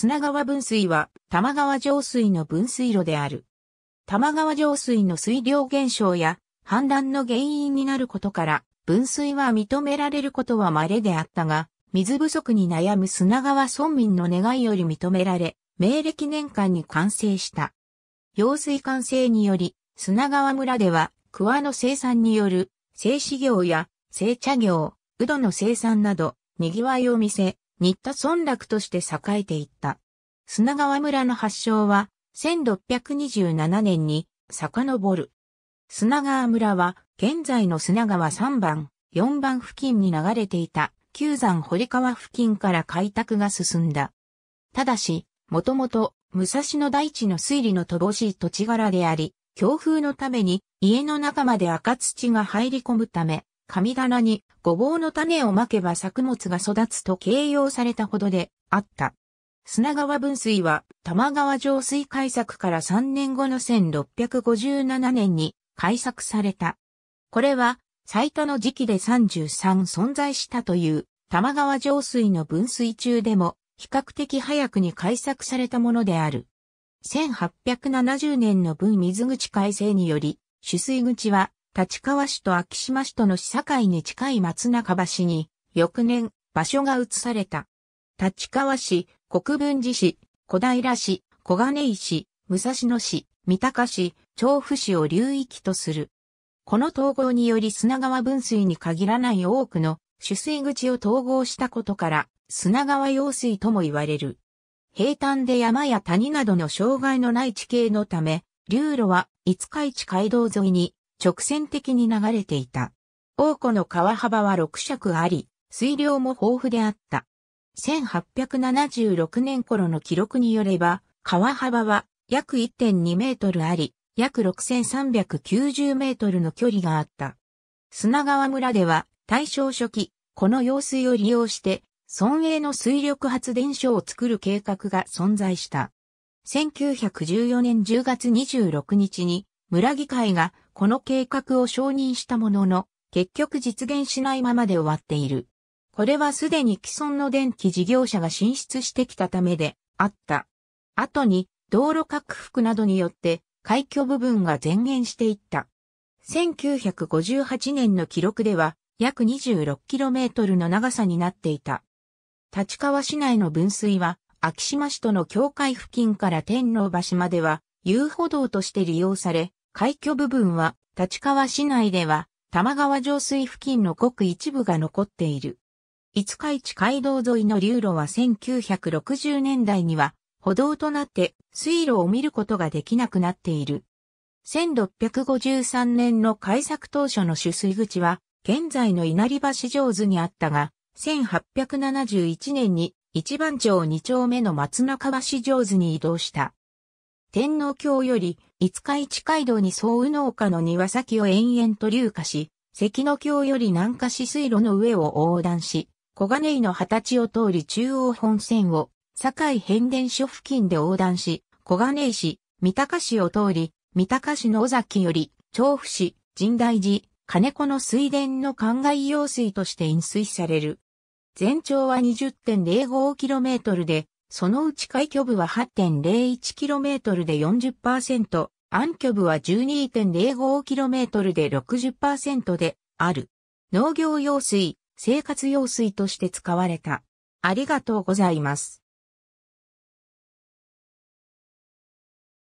砂川分水は玉川上水の分水路である。玉川上水の水量減少や氾濫の原因になることから、分水は認められることは稀であったが、水不足に悩む砂川村民の願いより認められ、明暦年間に完成した。用水完成により、砂川村では、桑の生産による、製紙業や、製茶業、うどの生産など、賑わいを見せ、新田村落として栄えていった。砂川村の発祥は、1627年に遡る。砂川村は、現在の砂川3番、4番付近に流れていた、旧山堀川付近から開拓が進んだ。ただし、もともと、武蔵野大地の水利の乏しい土地柄であり、強風のために、家の中まで赤土が入り込むため、神棚にごぼうの種をまけば作物が育つと形容されたほどであった。砂川分水は玉川上水開削から3年後の1657年に開削された。これは最多の時期で33存在したという玉川上水の分水中でも比較的早くに開削されたものである。1870年の分水口改正により、取水口は立川市と昭島市との市境に近い松中橋に、翌年、場所が移された。立川市、国分寺市、小平市、小金井市、武蔵野市、三鷹市、調布市を流域とする。この統合により砂川分水に限らない多くの取水口を統合したことから、砂川用水とも言われる。平坦で山や谷などの障害のない地形のため、流路は五日市街道沿いに直線的に流れていた。王湖の川幅は6尺あり、水量も豊富であった。1876年頃の記録によれば、川幅は約1.2メートルあり、約6390メートルの距離があった。砂川村では大正初期、この用水を利用して、村営の水力発電所を作る計画が存在した。1914年10月26日に村議会がこの計画を承認したものの、結局実現しないままで終わっている。これはすでに既存の電気事業者が進出してきたためであった。後に道路拡幅などによって海峡部分が前減していった。1958年の記録では約 26km の長さになっていた。立川市内の分水は昭島市との境界付近から天皇橋までは遊歩道として利用され、海峡部分は、立川市内では、玉川上水付近のごく一部が残っている。五日市街道沿いの流路は1960年代には、歩道となって水路を見ることができなくなっている。1653年の開削当初の取水口は、現在の稲荷橋上図にあったが、1871年に一番町二丁目の松中橋上図に移動した。天皇教より五日市街道に総右脳下の庭先を延々と流下し、関の教より南下し水路の上を横断し、小金井の形を通り中央本線を、堺変電所付近で横断し、小金井市、三鷹市を通り、三鷹市の尾崎より、調布市、神代寺、金子の水田の灌漑用水として飲水される。全長は 20.05km で、そのうち海挙部は 8.01km で40%、暗挙部は 12.05km で60%である。農業用水、生活用水として使われた。ありがとうございます。